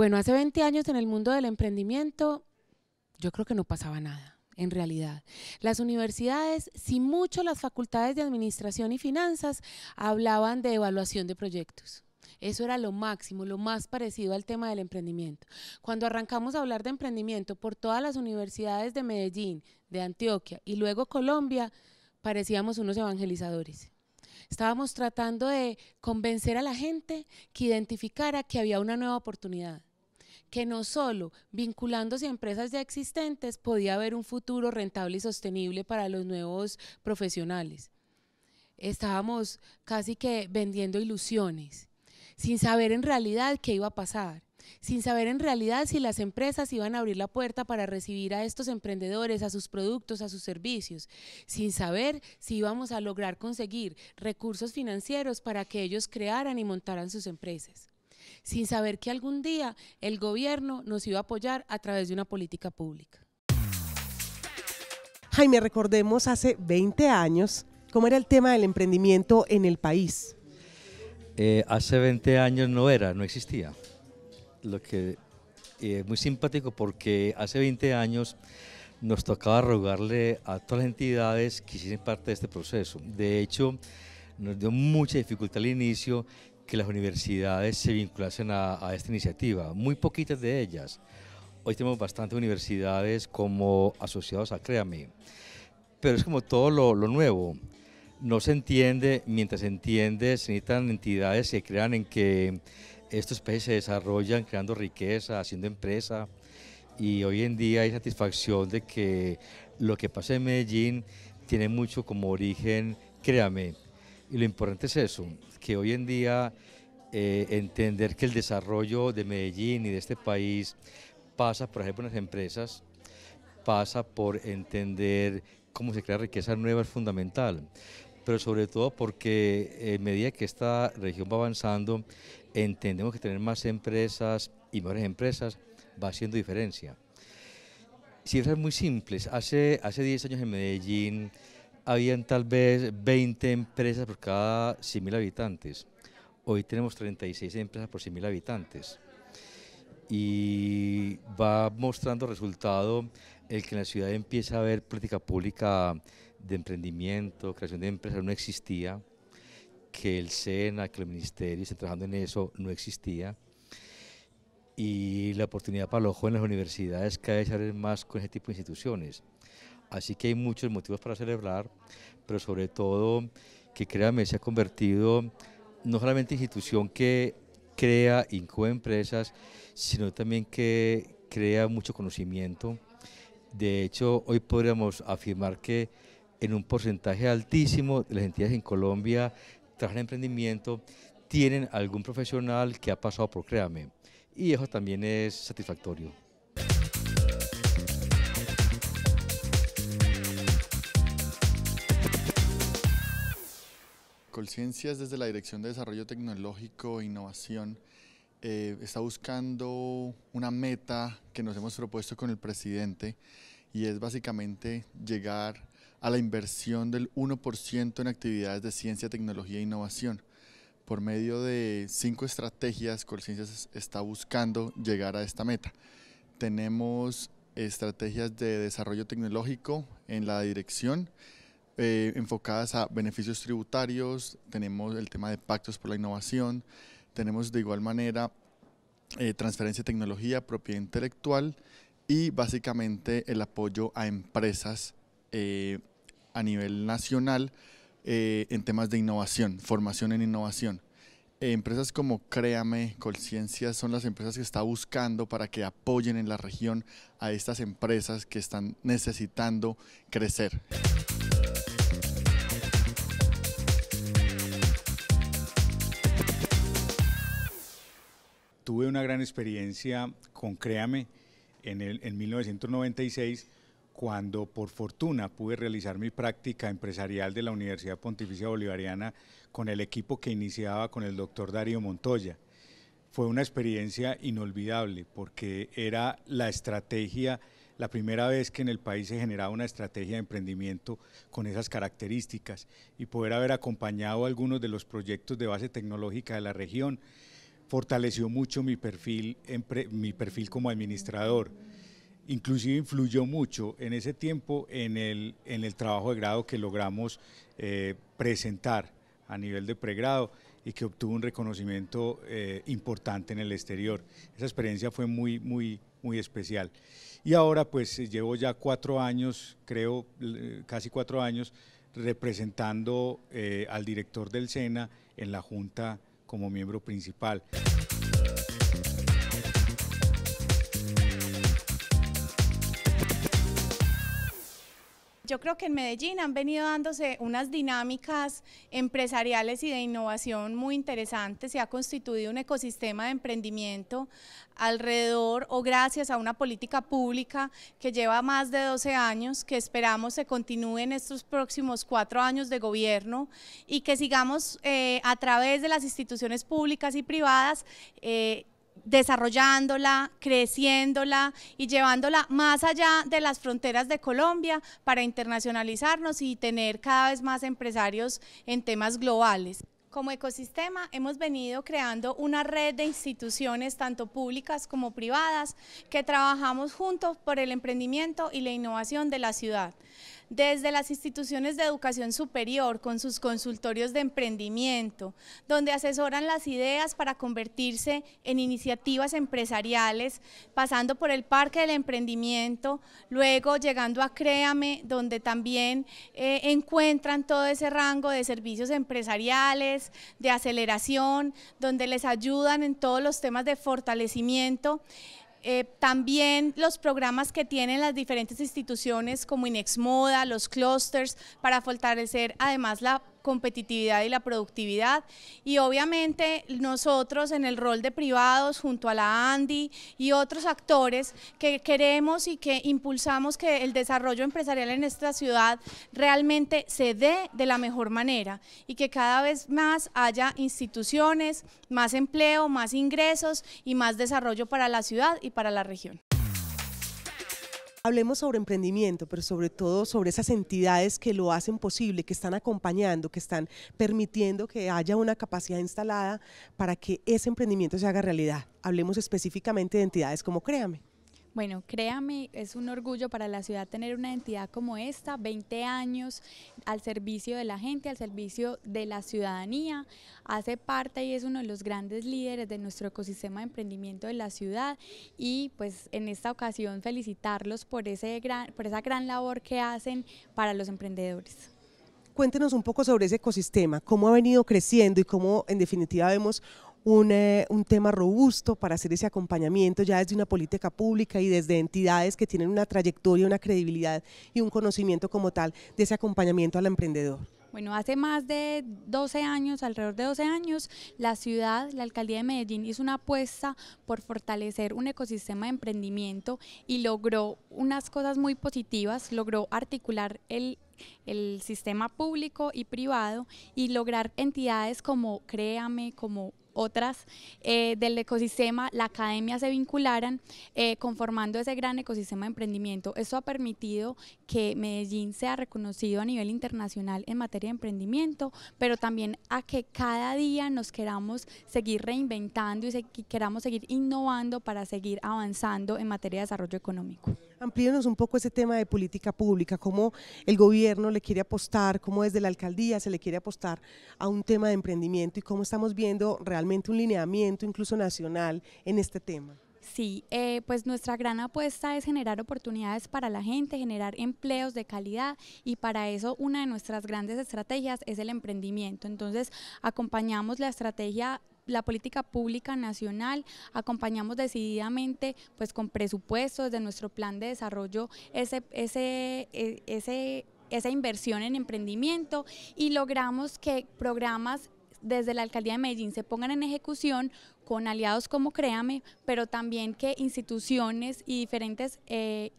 Bueno, hace 20 años en el mundo del emprendimiento yo creo que no pasaba nada, en realidad. Las universidades, si mucho las facultades de administración y finanzas, hablaban de evaluación de proyectos. Eso era lo máximo, lo más parecido al tema del emprendimiento. Cuando arrancamos a hablar de emprendimiento por todas las universidades de Medellín, de Antioquia y luego Colombia, parecíamos unos evangelizadores. Estábamos tratando de convencer a la gente que identificara que había una nueva oportunidad que no solo vinculándose a empresas ya existentes podía haber un futuro rentable y sostenible para los nuevos profesionales. Estábamos casi que vendiendo ilusiones, sin saber en realidad qué iba a pasar sin saber en realidad si las empresas iban a abrir la puerta para recibir a estos emprendedores, a sus productos, a sus servicios, sin saber si íbamos a lograr conseguir recursos financieros para que ellos crearan y montaran sus empresas sin saber que algún día el gobierno nos iba a apoyar a través de una política pública. Jaime, recordemos hace 20 años cómo era el tema del emprendimiento en el país. Eh, hace 20 años no era, no existía. Lo que eh, es muy simpático porque hace 20 años nos tocaba rogarle a todas las entidades que hicieran parte de este proceso. De hecho, nos dio mucha dificultad al inicio que las universidades se vinculasen a, esta iniciativa, muy poquitas de ellas. Hoy tenemos bastantes universidades como asociados a Créame, pero es como todo lo, lo nuevo. No se entiende, mientras se entiende, se necesitan entidades que crean en que estos países se desarrollan creando riqueza, haciendo empresa, y hoy en día hay satisfacción de que lo que pasa en Medellín tiene mucho como origen, créame, y lo importante es eso, que hoy en día eh, entender que el desarrollo de Medellín y de este país pasa, por ejemplo, en empresas, pasa por entender cómo se crea riqueza nueva es fundamental, pero sobre todo porque eh, en medida que esta región va avanzando, entendemos que tener más empresas y mejores empresas va haciendo diferencia. Cifras muy simples, hace, hace 10 años en Medellín habían tal vez 20 empresas por cada 100.000 habitantes. Hoy tenemos 36 empresas por 100.000 habitantes. Y va mostrando resultado el que en la ciudad empieza a haber política pública de emprendimiento, creación de empresas, no existía. Que el SENA, que el ministerio está trabajando en eso, no existía. Y la oportunidad para los jóvenes en las universidades cada vez se más con ese tipo de instituciones. Así que hay muchos motivos para celebrar, pero sobre todo que Créame se ha convertido no solamente en institución que crea, incuba empresas, sino también que crea mucho conocimiento. De hecho, hoy podríamos afirmar que en un porcentaje altísimo de las entidades en Colombia tras el emprendimiento, tienen algún profesional que ha pasado por Créame. Y eso también es satisfactorio. Colciencias desde la Dirección de Desarrollo Tecnológico e Innovación eh, está buscando una meta que nos hemos propuesto con el presidente y es básicamente llegar a la inversión del 1% en actividades de ciencia, tecnología e innovación. Por medio de cinco estrategias, Colciencias está buscando llegar a esta meta. Tenemos estrategias de desarrollo tecnológico en la dirección, eh, enfocadas a beneficios tributarios, tenemos el tema de pactos por la innovación, tenemos de igual manera eh, transferencia de tecnología, propiedad intelectual y básicamente el apoyo a empresas eh, a nivel nacional en temas de innovación, formación en innovación. Empresas como Créame, Colciencia son las empresas que está buscando para que apoyen en la región a estas empresas que están necesitando crecer. tuve una gran experiencia con Créame en, 1996 cuando por fortuna pude realizar mi práctica empresarial de la Universidad Pontificia Bolivariana con el equipo que iniciaba con el doctor Darío Montoya. Fue una experiencia inolvidable porque era la estrategia, la primera vez que en el país se generaba una estrategia de emprendimiento con esas características y poder haber acompañado algunos de los proyectos de base tecnológica de la región fortaleció mucho mi perfil, mi perfil como administrador. Inclusive influyó mucho en ese tiempo en el, en el trabajo de grado que logramos eh, presentar a nivel de pregrado y que obtuvo un reconocimiento eh, importante en el exterior. Esa experiencia fue muy, muy, muy especial. Y ahora pues llevo ya cuatro años, creo casi cuatro años, representando eh, al director del SENA en la Junta como miembro principal. Yo creo que en Medellín han venido dándose unas dinámicas empresariales y de innovación muy interesantes. Se ha constituido un ecosistema de emprendimiento alrededor o gracias a una política pública que lleva más de 12 años, que esperamos se continúe en estos próximos cuatro años de gobierno y que sigamos eh, a través de las instituciones públicas y privadas eh, desarrollándola, creciéndola y llevándola más allá de las fronteras de Colombia para internacionalizarnos y tener cada vez más empresarios en temas globales. Como ecosistema hemos venido creando una red de instituciones, tanto públicas como privadas, que trabajamos juntos por el emprendimiento y la innovación de la ciudad desde las instituciones de educación superior con sus consultorios de emprendimiento, donde asesoran las ideas para convertirse en iniciativas empresariales, pasando por el Parque del Emprendimiento, luego llegando a Créame, donde también eh, encuentran todo ese rango de servicios empresariales, de aceleración, donde les ayudan en todos los temas de fortalecimiento eh, también los programas que tienen las diferentes instituciones como Inexmoda, los clusters, para fortalecer además la competitividad y la productividad. Y obviamente nosotros en el rol de privados junto a la ANDI y otros actores que queremos y que impulsamos que el desarrollo empresarial en esta ciudad realmente se dé de la mejor manera y que cada vez más haya instituciones, más empleo, más ingresos y más desarrollo para la ciudad y para la región. Hablemos sobre emprendimiento, pero sobre todo sobre esas entidades que lo hacen posible, que están acompañando, que están permitiendo que haya una capacidad instalada para que ese emprendimiento se haga realidad. Hablemos específicamente de entidades como Créame. Bueno, créame, es un orgullo para la ciudad tener una entidad como esta, 20 años al servicio de la gente, al servicio de la ciudadanía, hace parte y es uno de los grandes líderes de nuestro ecosistema de emprendimiento de la ciudad y pues en esta ocasión felicitarlos por, ese gran, por esa gran labor que hacen para los emprendedores. Cuéntenos un poco sobre ese ecosistema, cómo ha venido creciendo y cómo en definitiva vemos eh, un, tema robusto para hacer ese acompañamiento ya desde una política pública y desde entidades que tienen una trayectoria, una credibilidad y un conocimiento como tal de ese acompañamiento al emprendedor. Bueno, hace más de 12 años, alrededor de 12 años, la ciudad, la alcaldía de Medellín hizo una apuesta por fortalecer un ecosistema de emprendimiento y logró unas cosas muy positivas, logró articular el el sistema público y privado y lograr entidades como Créame, como otras eh, del ecosistema, la academia se vincularan eh, conformando ese gran ecosistema de emprendimiento. Eso ha permitido que Medellín sea reconocido a nivel internacional en materia de emprendimiento, pero también a que cada día nos queramos seguir reinventando y queramos seguir innovando para seguir avanzando en materia de desarrollo económico. Amplíenos un poco ese tema de política pública, cómo el gobierno le quiere apostar, cómo desde la alcaldía se le quiere apostar a un tema de emprendimiento y cómo estamos viendo realmente un lineamiento incluso nacional en este tema. Sí, eh, pues nuestra gran apuesta es generar oportunidades para la gente, generar empleos de calidad y para eso una de nuestras grandes estrategias es el emprendimiento. Entonces acompañamos la estrategia la política pública nacional, acompañamos decididamente pues con presupuestos de nuestro plan de desarrollo ese, ese, e, ese esa inversión en emprendimiento y logramos que programas desde la Alcaldía de Medellín se pongan en ejecución con aliados como Créame, pero también que instituciones y diferentes, eh,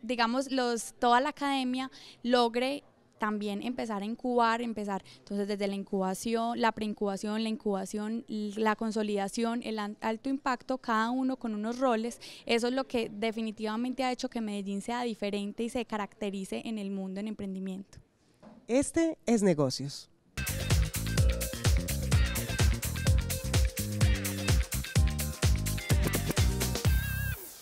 digamos, los, toda la academia logre también empezar a incubar, empezar entonces desde la incubación, la preincubación, la incubación, la consolidación, el alto impacto, cada uno con unos roles, eso es lo que definitivamente ha hecho que Medellín sea diferente y se caracterice en el mundo en emprendimiento. Este es negocios.